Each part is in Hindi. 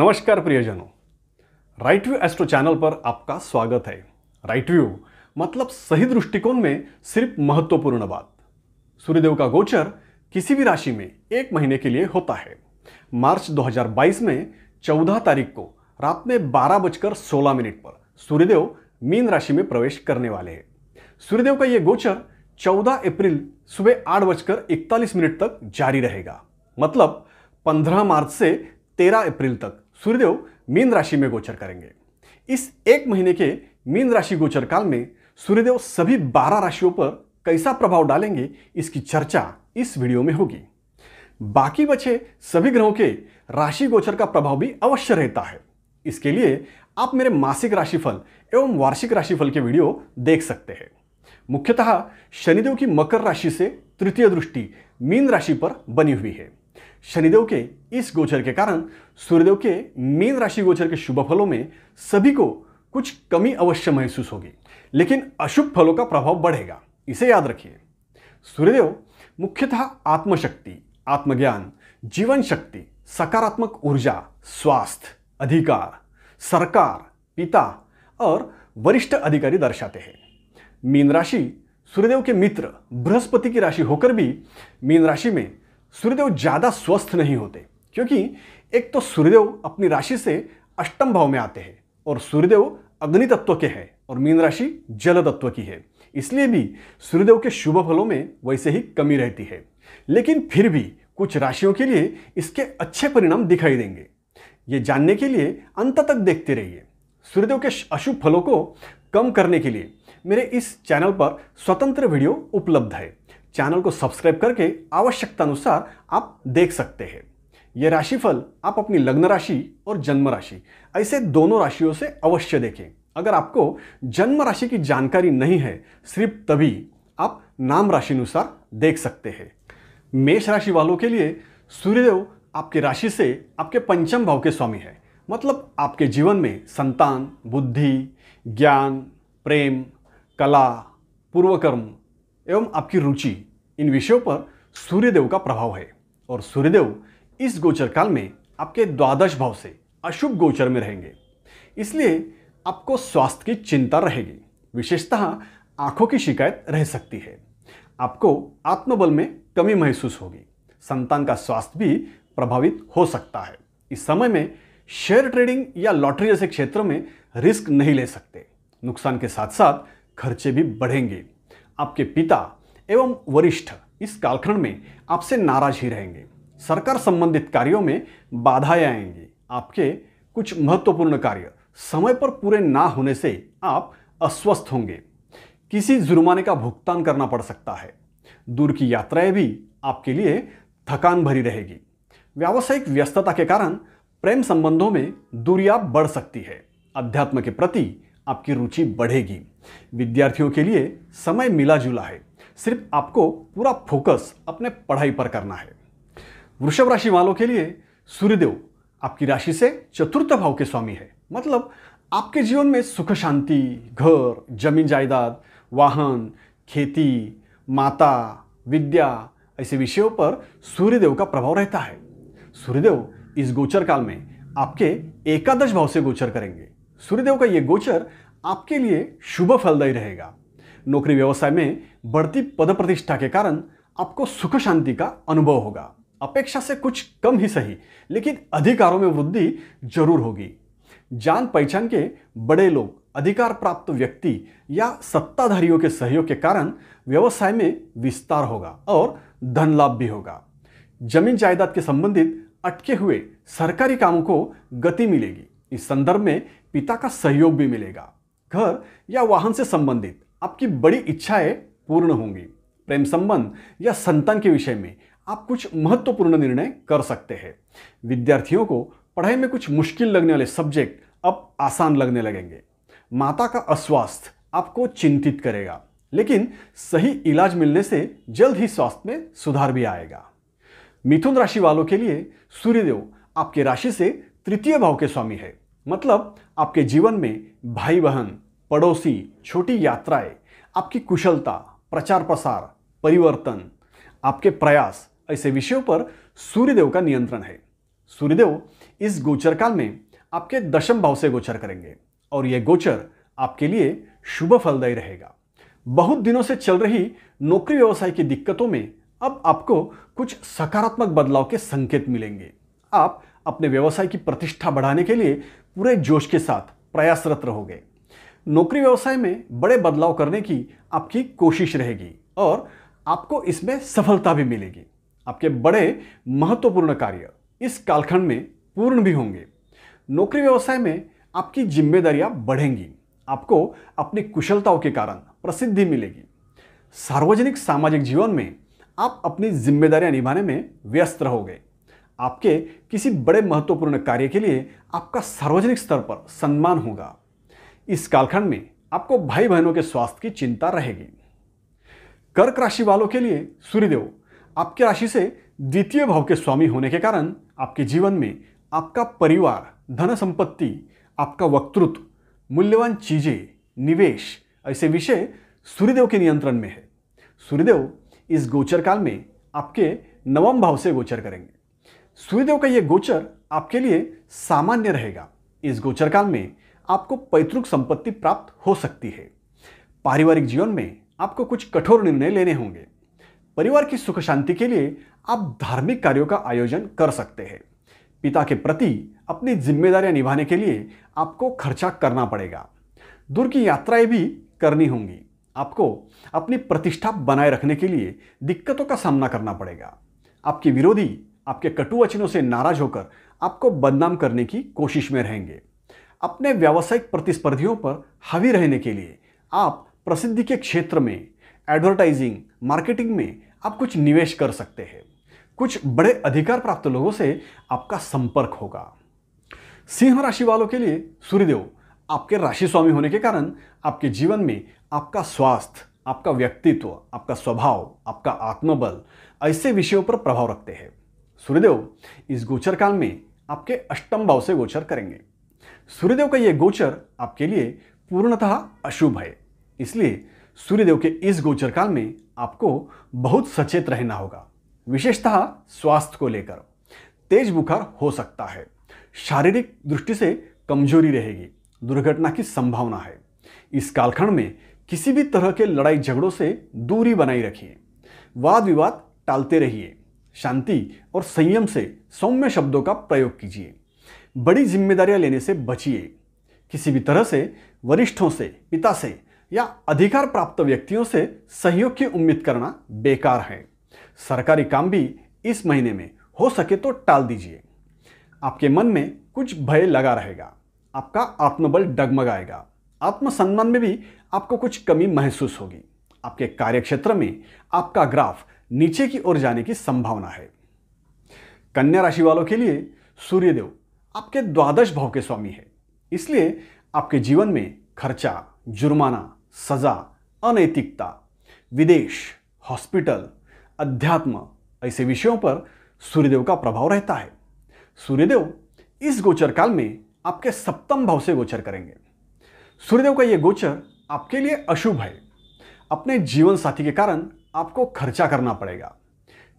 नमस्कार प्रियजनों राइट व्यू एस्ट्रो चैनल पर आपका स्वागत है राइट व्यू मतलब सही दृष्टिकोण में सिर्फ महत्वपूर्ण बात सूर्यदेव का गोचर किसी भी राशि में एक महीने के लिए होता है मार्च 2022 में 14 तारीख को रात में बारह बजकर सोलह मिनट पर सूर्यदेव मीन राशि में प्रवेश करने वाले हैं सूर्यदेव का यह गोचर 14 अप्रैल सुबह आठ बजकर इकतालीस मिनट तक जारी रहेगा मतलब 15 मार्च से 13 अप्रैल तक सूर्यदेव मीन राशि में गोचर करेंगे इस एक महीने के मीन राशि गोचर काल में सूर्यदेव सभी बारह राशियों पर कैसा प्रभाव डालेंगे इसकी चर्चा इस वीडियो में होगी बाकी बचे सभी ग्रहों के राशि गोचर का प्रभाव भी अवश्य रहता है इसके लिए आप मेरे मासिक राशिफल एवं वार्षिक राशिफल के वीडियो देख सकते हैं मुख्यतः शनिदेव की मकर राशि से तृतीय दृष्टि मीन राशि पर बनी हुई है शनिदेव के इस गोचर के कारण सूर्यदेव के मीन राशि गोचर के शुभ फलों में सभी को कुछ कमी अवश्य महसूस होगी लेकिन अशुभ फलों का प्रभाव बढ़ेगा इसे याद रखिए सूर्यदेव मुख्यतः आत्मशक्ति आत्मज्ञान जीवन शक्ति सकारात्मक ऊर्जा स्वास्थ्य अधिकार सरकार पिता और वरिष्ठ अधिकारी दर्शाते हैं मीन राशि सूर्यदेव के मित्र बृहस्पति की राशि होकर भी मीन राशि में सूर्यदेव ज़्यादा स्वस्थ नहीं होते क्योंकि एक तो सूर्यदेव अपनी राशि से अष्टम भाव में आते हैं और सूर्यदेव अग्नि तत्व के हैं और मीन राशि जल तत्व की है इसलिए भी सूर्यदेव के शुभ फलों में वैसे ही कमी रहती है लेकिन फिर भी कुछ राशियों के लिए इसके अच्छे परिणाम दिखाई देंगे ये जानने के लिए अंत तक देखते रहिए सूर्यदेव के अशुभ फलों को कम करने के लिए मेरे इस चैनल पर स्वतंत्र वीडियो उपलब्ध है चैनल को सब्सक्राइब करके आवश्यकतानुसार आप देख सकते हैं ये राशिफल आप अपनी लग्न राशि और जन्म राशि ऐसे दोनों राशियों से अवश्य देखें अगर आपको जन्म राशि की जानकारी नहीं है सिर्फ तभी आप नाम राशि अनुसार देख सकते हैं मेष राशि वालों के लिए सूर्यदेव आपके राशि से आपके पंचम भाव के स्वामी है मतलब आपके जीवन में संतान बुद्धि ज्ञान प्रेम कला पूर्वकर्म एवं आपकी रुचि इन विषयों पर सूर्यदेव का प्रभाव है और सूर्यदेव इस गोचर काल में आपके द्वादश भाव से अशुभ गोचर में रहेंगे इसलिए आपको स्वास्थ्य की चिंता रहेगी विशेषतः आंखों की शिकायत रह सकती है आपको आत्मबल में कमी महसूस होगी संतान का स्वास्थ्य भी प्रभावित हो सकता है इस समय में शेयर ट्रेडिंग या लॉटरी जैसे क्षेत्रों में रिस्क नहीं ले सकते नुकसान के साथ साथ खर्चे भी बढ़ेंगे आपके पिता एवं वरिष्ठ इस कालखंड में आपसे नाराज ही रहेंगे सरकार संबंधित कार्यों में बाधाएं आएंगी आपके कुछ महत्वपूर्ण कार्य समय पर पूरे ना होने से आप अस्वस्थ होंगे किसी जुर्माने का भुगतान करना पड़ सकता है दूर की यात्राएं भी आपके लिए थकान भरी रहेगी व्यावसायिक व्यस्तता के कारण प्रेम संबंधों में दूरियां बढ़ सकती है अध्यात्म के प्रति आपकी रुचि बढ़ेगी विद्यार्थियों के लिए समय मिला जुला है सिर्फ आपको पूरा फोकस अपने पढ़ाई पर करना है वृषभ राशि वालों के लिए सूर्यदेव आपकी राशि से चतुर्थ भाव के स्वामी है मतलब आपके जीवन में सुख शांति घर जमीन जायदाद वाहन खेती माता विद्या ऐसे विषयों पर सूर्यदेव का प्रभाव रहता है सूर्यदेव इस गोचर काल में आपके एकादश भाव से गोचर करेंगे सूर्यदेव का ये गोचर आपके लिए शुभ फलदायी रहेगा नौकरी व्यवसाय में बढ़ती पद प्रतिष्ठा के कारण आपको सुख शांति का अनुभव होगा अपेक्षा से कुछ कम ही सही लेकिन अधिकारों में वृद्धि जरूर होगी जान पहचान के बड़े लोग अधिकार प्राप्त व्यक्ति या सत्ताधारियों के सहयोग के कारण व्यवसाय में विस्तार होगा और धन लाभ भी होगा जमीन जायदाद के संबंधित अटके हुए सरकारी कामों को गति मिलेगी इस संदर्भ में पिता का सहयोग भी मिलेगा घर या वाहन से संबंधित आपकी बड़ी इच्छाएं पूर्ण होंगी प्रेम संबंध या संतान के विषय में आप कुछ महत्वपूर्ण निर्णय कर सकते हैं विद्यार्थियों को पढ़ाई में कुछ मुश्किल लगने वाले सब्जेक्ट अब आसान लगने लगेंगे माता का अस्वास्थ्य आपको चिंतित करेगा लेकिन सही इलाज मिलने से जल्द ही स्वास्थ्य में सुधार भी आएगा मिथुन राशि वालों के लिए सूर्यदेव आपके राशि से तृतीय भाव के स्वामी है मतलब आपके जीवन में भाई बहन पड़ोसी छोटी यात्राएं आपकी कुशलता प्रचार प्रसार परिवर्तन आपके प्रयास ऐसे विषयों पर सूर्यदेव का नियंत्रण है सूर्यदेव इस गोचर काल में आपके दशम भाव से गोचर करेंगे और यह गोचर आपके लिए शुभ फलदायी रहेगा बहुत दिनों से चल रही नौकरी व्यवसाय की दिक्कतों में अब आपको कुछ सकारात्मक बदलाव के संकेत मिलेंगे आप अपने व्यवसाय की प्रतिष्ठा बढ़ाने के लिए पूरे जोश के साथ प्रयासरत रहोगे नौकरी व्यवसाय में बड़े बदलाव करने की आपकी कोशिश रहेगी और आपको इसमें सफलता भी मिलेगी आपके बड़े महत्वपूर्ण कार्य इस कालखंड में पूर्ण भी होंगे नौकरी व्यवसाय में आपकी जिम्मेदारियां बढ़ेंगी आपको अपनी कुशलताओं के कारण प्रसिद्धि मिलेगी सार्वजनिक सामाजिक जीवन में आप अपनी जिम्मेदारियां निभाने में व्यस्त रहोगे आपके किसी बड़े महत्वपूर्ण कार्य के लिए आपका सार्वजनिक स्तर पर सम्मान होगा इस कालखंड में आपको भाई बहनों के स्वास्थ्य की चिंता रहेगी कर्क राशि वालों के लिए सूर्यदेव आपकी राशि से द्वितीय भाव के स्वामी होने के कारण आपके जीवन में आपका परिवार धन संपत्ति आपका वक्तृत्व मूल्यवान चीजें निवेश ऐसे विषय सूर्यदेव के नियंत्रण में है सूर्यदेव इस गोचर काल में आपके नवम भाव से गोचर करेंगे सूर्यदेव का यह गोचर आपके लिए सामान्य रहेगा इस गोचर काल में आपको पैतृक संपत्ति प्राप्त हो सकती है पारिवारिक जीवन में आपको कुछ कठोर निर्णय लेने होंगे परिवार की सुख शांति के लिए आप धार्मिक कार्यों का आयोजन कर सकते हैं पिता के प्रति अपनी जिम्मेदारियां निभाने के लिए आपको खर्चा करना पड़ेगा दूर की यात्राएं भी करनी होंगी आपको अपनी प्रतिष्ठा बनाए रखने के लिए दिक्कतों का सामना करना पड़ेगा आपके विरोधी आपके कटु वचनों से नाराज होकर आपको बदनाम करने की कोशिश में रहेंगे अपने व्यावसायिक प्रतिस्पर्धियों पर हावी रहने के लिए आप प्रसिद्धि के क्षेत्र में एडवर्टाइजिंग मार्केटिंग में आप कुछ निवेश कर सकते हैं कुछ बड़े अधिकार प्राप्त लोगों से आपका संपर्क होगा सिंह राशि वालों के लिए सूर्यदेव आपके राशि स्वामी होने के कारण आपके जीवन में आपका स्वास्थ्य आपका व्यक्तित्व आपका स्वभाव आपका आत्मबल ऐसे विषयों पर प्रभाव रखते हैं सूर्यदेव इस गोचर काल में आपके अष्टम भाव से गोचर करेंगे सूर्यदेव का यह गोचर आपके लिए पूर्णतः अशुभ है इसलिए सूर्यदेव के इस गोचर काल में आपको बहुत सचेत रहना होगा विशेषतः स्वास्थ्य को लेकर तेज बुखार हो सकता है शारीरिक दृष्टि से कमजोरी रहेगी दुर्घटना की संभावना है इस कालखंड में किसी भी तरह के लड़ाई झगड़ों से दूरी बनाए रखिए वाद विवाद टालते रहिए शांति और संयम से सौम्य शब्दों का प्रयोग कीजिए बड़ी जिम्मेदारियां लेने से बचिए किसी भी तरह से वरिष्ठों से पिता से या अधिकार प्राप्त व्यक्तियों से सहयोग की उम्मीद करना बेकार है सरकारी काम भी इस महीने में हो सके तो टाल दीजिए आपके मन में कुछ भय लगा रहेगा आपका आत्मबल डगमगाएगा आत्मसम्मान में भी आपको कुछ कमी महसूस होगी आपके कार्यक्षेत्र में आपका ग्राफ नीचे की ओर जाने की संभावना है कन्या राशि वालों के लिए सूर्यदेव आपके द्वादश भाव के स्वामी है इसलिए आपके जीवन में खर्चा जुर्माना सजा अनैतिकता विदेश हॉस्पिटल अध्यात्म ऐसे विषयों पर सूर्यदेव का प्रभाव रहता है सूर्यदेव इस गोचर काल में आपके सप्तम भाव से गोचर करेंगे सूर्यदेव का यह गोचर आपके लिए अशुभ है अपने जीवन साथी के कारण आपको खर्चा करना पड़ेगा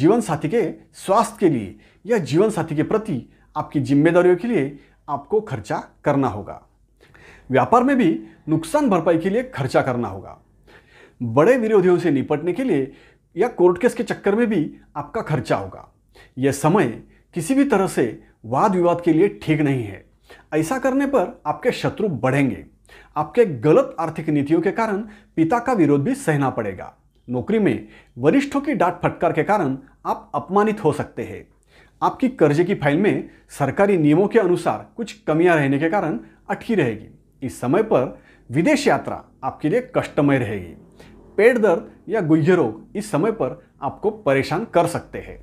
जीवन साथी के स्वास्थ्य के लिए या जीवन साथी के प्रति आपकी जिम्मेदारियों के लिए आपको खर्चा करना होगा व्यापार में भी नुकसान भरपाई के लिए खर्चा करना होगा बड़े विरोधियों से निपटने के लिए या कोर्ट केस के चक्कर में भी आपका खर्चा होगा यह समय किसी भी तरह से वाद विवाद के लिए ठीक नहीं है ऐसा करने पर आपके शत्रु बढ़ेंगे आपके गलत आर्थिक नीतियों के कारण पिता का विरोध भी सहना पड़ेगा नौकरी में वरिष्ठों की डांट फटकार के कारण आप अपमानित हो सकते हैं आपकी कर्जे की फाइल में सरकारी नियमों के अनुसार कुछ कमियां रहने के कारण अटकी रहेगी इस समय पर विदेश यात्रा आपके लिए कष्टमय रहेगी पेट दर्द या गुह्य रोग इस समय पर आपको परेशान कर सकते हैं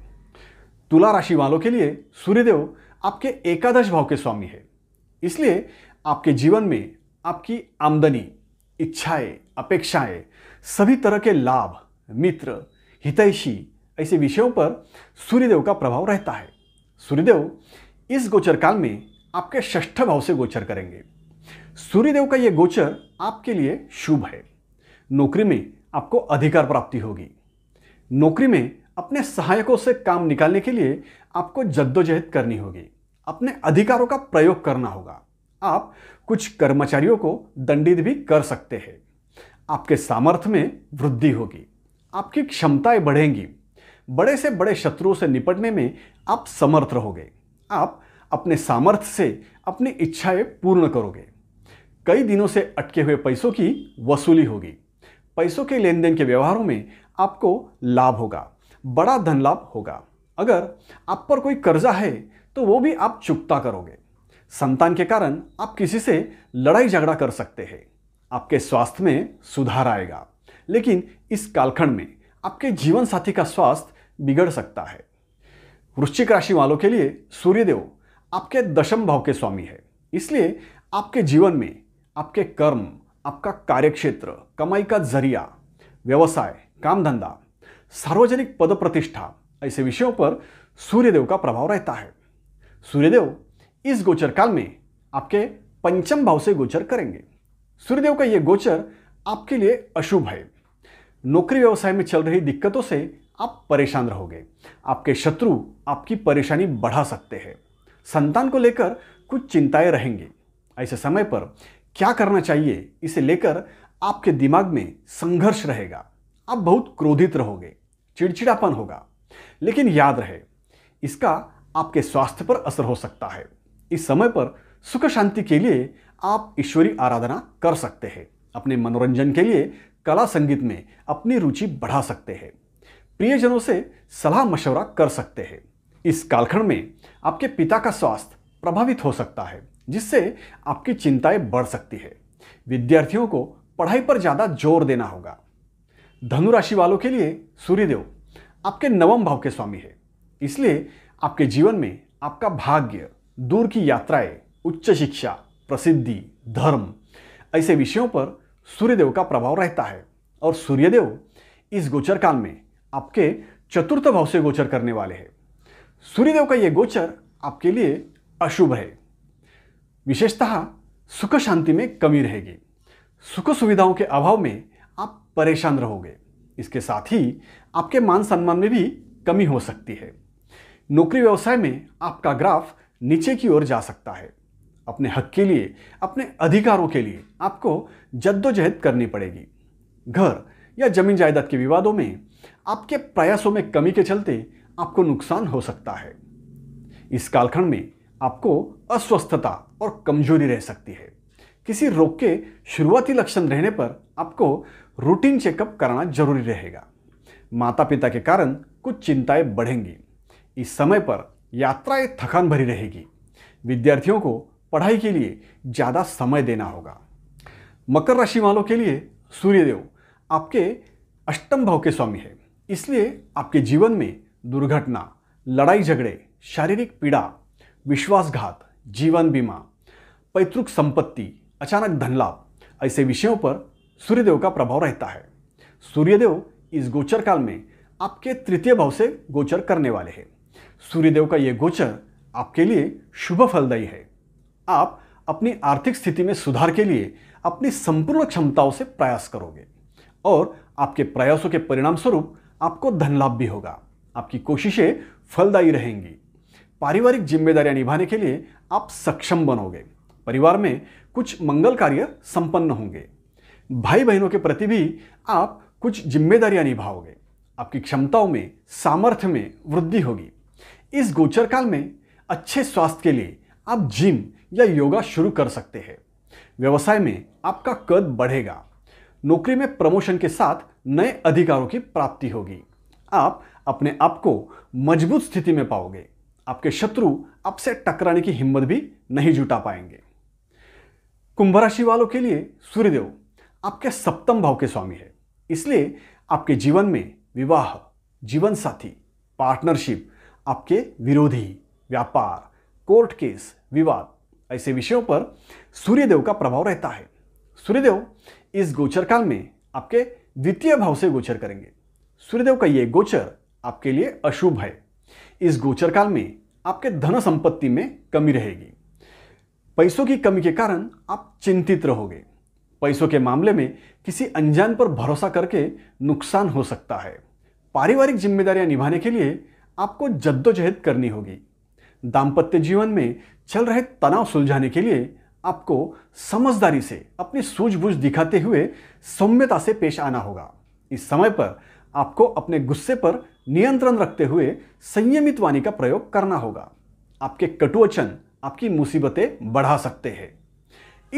तुला राशि वालों के लिए सूर्यदेव आपके एकादश भाव के स्वामी है इसलिए आपके जीवन में आपकी आमदनी इच्छाएं अपेक्षाएं सभी तरह के लाभ मित्र हितैषी ऐसे विषयों पर सूर्यदेव का प्रभाव रहता है सूर्यदेव इस गोचर काल में आपके षष्ठ भाव से गोचर करेंगे सूर्यदेव का यह गोचर आपके लिए शुभ है नौकरी में आपको अधिकार प्राप्ति होगी नौकरी में अपने सहायकों से काम निकालने के लिए आपको जद्दोजहद करनी होगी अपने अधिकारों का प्रयोग करना होगा आप कुछ कर्मचारियों को दंडित भी कर सकते हैं आपके सामर्थ्य में वृद्धि होगी आपकी क्षमताएं बढ़ेंगी बड़े से बड़े शत्रुओं से निपटने में आप समर्थ रहोगे आप अपने सामर्थ्य से अपनी इच्छाएं पूर्ण करोगे कई दिनों से अटके हुए पैसों की वसूली होगी पैसों के लेन देन के व्यवहारों में आपको लाभ होगा बड़ा धन लाभ होगा अगर आप पर कोई कर्जा है तो वो भी आप चुकता करोगे संतान के कारण आप किसी से लड़ाई झगड़ा कर सकते हैं आपके स्वास्थ्य में सुधार आएगा लेकिन इस कालखंड में आपके जीवन साथी का स्वास्थ्य बिगड़ सकता है वृश्चिक राशि वालों के लिए सूर्यदेव आपके दशम भाव के स्वामी है इसलिए आपके जीवन में आपके कर्म आपका कार्यक्षेत्र कमाई का जरिया व्यवसाय काम धंधा सार्वजनिक पद प्रतिष्ठा ऐसे विषयों पर सूर्यदेव का प्रभाव रहता है सूर्यदेव इस गोचर काल में आपके पंचम भाव से गोचर करेंगे सूर्यदेव का यह गोचर आपके लिए अशुभ है नौकरी व्यवसाय में चल रही दिक्कतों से आप परेशान रहोगे आपके शत्रु आपकी परेशानी बढ़ा सकते हैं संतान को लेकर कुछ चिंताएं रहेंगी ऐसे समय पर क्या करना चाहिए इसे लेकर आपके दिमाग में संघर्ष रहेगा आप बहुत क्रोधित रहोगे चिड़चिड़ापन होगा लेकिन याद रहे इसका आपके स्वास्थ्य पर असर हो सकता है इस समय पर सुख शांति के लिए आप ईश्वरी आराधना कर सकते हैं अपने मनोरंजन के लिए कला संगीत में अपनी रुचि बढ़ा सकते हैं प्रियजनों से सलाह मशवरा कर सकते हैं इस कालखंड में आपके पिता का स्वास्थ्य प्रभावित हो सकता है जिससे आपकी चिंताएं बढ़ सकती है विद्यार्थियों को पढ़ाई पर ज़्यादा जोर देना होगा धनुराशि वालों के लिए सूर्यदेव आपके नवम भाव के स्वामी है इसलिए आपके जीवन में आपका भाग्य दूर की यात्राएं उच्च शिक्षा प्रसिद्धि धर्म ऐसे विषयों पर सूर्यदेव का प्रभाव रहता है और सूर्यदेव इस गोचर काल में आपके चतुर्थ भाव से गोचर करने वाले हैं सूर्यदेव का यह गोचर आपके लिए अशुभ है विशेषतः सुख शांति में कमी रहेगी सुख सुविधाओं के अभाव में आप परेशान रहोगे इसके साथ ही आपके मान सम्मान में भी कमी हो सकती है नौकरी व्यवसाय में आपका ग्राफ नीचे की ओर जा सकता है अपने हक के लिए अपने अधिकारों के लिए आपको जद्दोजहद करनी पड़ेगी घर या जमीन जायदाद के विवादों में आपके प्रयासों में कमी के चलते आपको नुकसान हो सकता है इस कालखंड में आपको अस्वस्थता और कमजोरी रह सकती है किसी रोग के शुरुआती लक्षण रहने पर आपको रूटीन चेकअप कराना जरूरी रहेगा माता पिता के कारण कुछ चिंताएं बढ़ेंगी इस समय पर यात्राएं थकान भरी रहेगी विद्यार्थियों को पढ़ाई के लिए ज़्यादा समय देना होगा मकर राशि वालों के लिए सूर्यदेव आपके अष्टम भाव के स्वामी है इसलिए आपके जीवन में दुर्घटना लड़ाई झगड़े शारीरिक पीड़ा विश्वासघात जीवन बीमा पैतृक संपत्ति अचानक धनलाभ ऐसे विषयों पर सूर्यदेव का प्रभाव रहता है सूर्यदेव इस गोचर काल में आपके तृतीय भाव से गोचर करने वाले हैं सूर्यदेव का ये गोचर आपके लिए शुभ फलदायी है आप अपनी आर्थिक स्थिति में सुधार के लिए अपनी संपूर्ण क्षमताओं से प्रयास करोगे और आपके प्रयासों के परिणाम स्वरूप आपको धन लाभ भी होगा आपकी कोशिशें फलदायी रहेंगी पारिवारिक जिम्मेदारियां निभाने के लिए आप सक्षम बनोगे परिवार में कुछ मंगल कार्य संपन्न होंगे भाई बहनों के प्रति भी आप कुछ जिम्मेदारियां निभाओगे आपकी क्षमताओं में सामर्थ्य में वृद्धि होगी इस गोचर काल में अच्छे स्वास्थ्य के लिए आप जिम या योगा शुरू कर सकते हैं व्यवसाय में आपका कद बढ़ेगा नौकरी में प्रमोशन के साथ नए अधिकारों की प्राप्ति होगी आप अपने आप को मजबूत स्थिति में पाओगे आपके शत्रु आपसे टकराने की हिम्मत भी नहीं जुटा पाएंगे कुंभ राशि वालों के लिए सूर्यदेव आपके सप्तम भाव के स्वामी है इसलिए आपके जीवन में विवाह जीवन साथी पार्टनरशिप आपके विरोधी व्यापार कोर्ट केस विवाद ऐसे विषयों पर सूर्यदेव का प्रभाव रहता है सूर्यदेव इस गोचर काल में आपके द्वितीय भाव से गोचर करेंगे सूर्यदेव का ये गोचर आपके लिए अशुभ है इस गोचर काल में आपके धन संपत्ति में कमी रहेगी पैसों की कमी के कारण आप चिंतित रहोगे पैसों के मामले में किसी अनजान पर भरोसा करके नुकसान हो सकता है पारिवारिक जिम्मेदारियां निभाने के लिए आपको जद्दोजहद करनी होगी दाम्पत्य जीवन में चल रहे तनाव सुलझाने के लिए आपको समझदारी से अपनी सूझबूझ दिखाते हुए सौम्यता से पेश आना होगा इस समय पर आपको अपने गुस्से पर नियंत्रण रखते हुए संयमित वाणी का प्रयोग करना होगा आपके कटुवचन आपकी मुसीबतें बढ़ा सकते हैं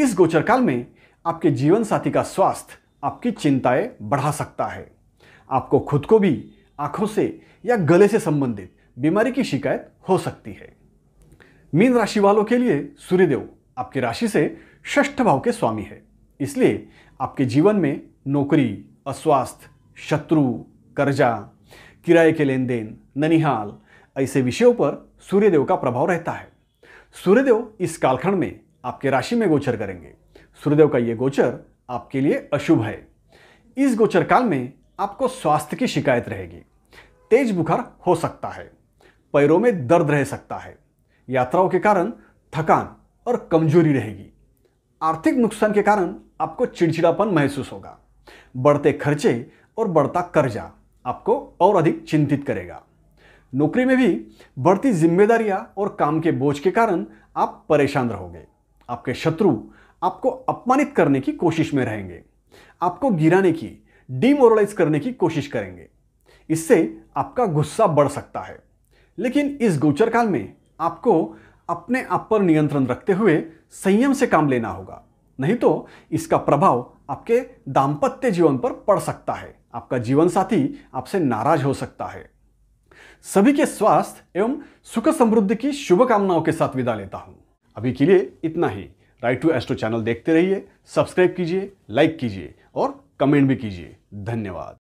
इस गोचर काल में आपके जीवन साथी का स्वास्थ्य आपकी चिंताएं बढ़ा सकता है आपको खुद को भी आंखों से या गले से संबंधित बीमारी की शिकायत हो सकती है मीन राशि वालों के लिए सूर्यदेव आपकी राशि से ष्ठ भाव के स्वामी है इसलिए आपके जीवन में नौकरी अस्वास्थ्य शत्रु कर्जा किराए के लेन देन ननिहाल ऐसे विषयों पर सूर्यदेव का प्रभाव रहता है सूर्यदेव इस कालखंड में आपके राशि में गोचर करेंगे सूर्यदेव का ये गोचर आपके लिए अशुभ है इस गोचर काल में आपको स्वास्थ्य की शिकायत रहेगी तेज बुखार हो सकता है पैरों में दर्द रह सकता है यात्राओं के कारण थकान और कमजोरी रहेगी आर्थिक नुकसान के कारण आपको चिड़चिड़ापन महसूस होगा बढ़ते खर्चे और बढ़ता कर्जा आपको और अधिक चिंतित करेगा नौकरी में भी बढ़ती जिम्मेदारियां और काम के बोझ के कारण आप परेशान रहोगे आपके शत्रु आपको अपमानित करने की कोशिश में रहेंगे आपको गिराने की डीमोरलाइज करने की कोशिश करेंगे इससे आपका गुस्सा बढ़ सकता है लेकिन इस गोचर काल में आपको अपने आप पर नियंत्रण रखते हुए संयम से काम लेना होगा नहीं तो इसका प्रभाव आपके दाम्पत्य जीवन पर पड़ सकता है आपका जीवन साथी आपसे नाराज हो सकता है सभी के स्वास्थ्य एवं सुख समृद्धि की शुभकामनाओं के साथ विदा लेता हूं अभी के लिए इतना ही राइट टू एस्ट्रो चैनल देखते रहिए सब्सक्राइब कीजिए लाइक कीजिए और कमेंट भी कीजिए धन्यवाद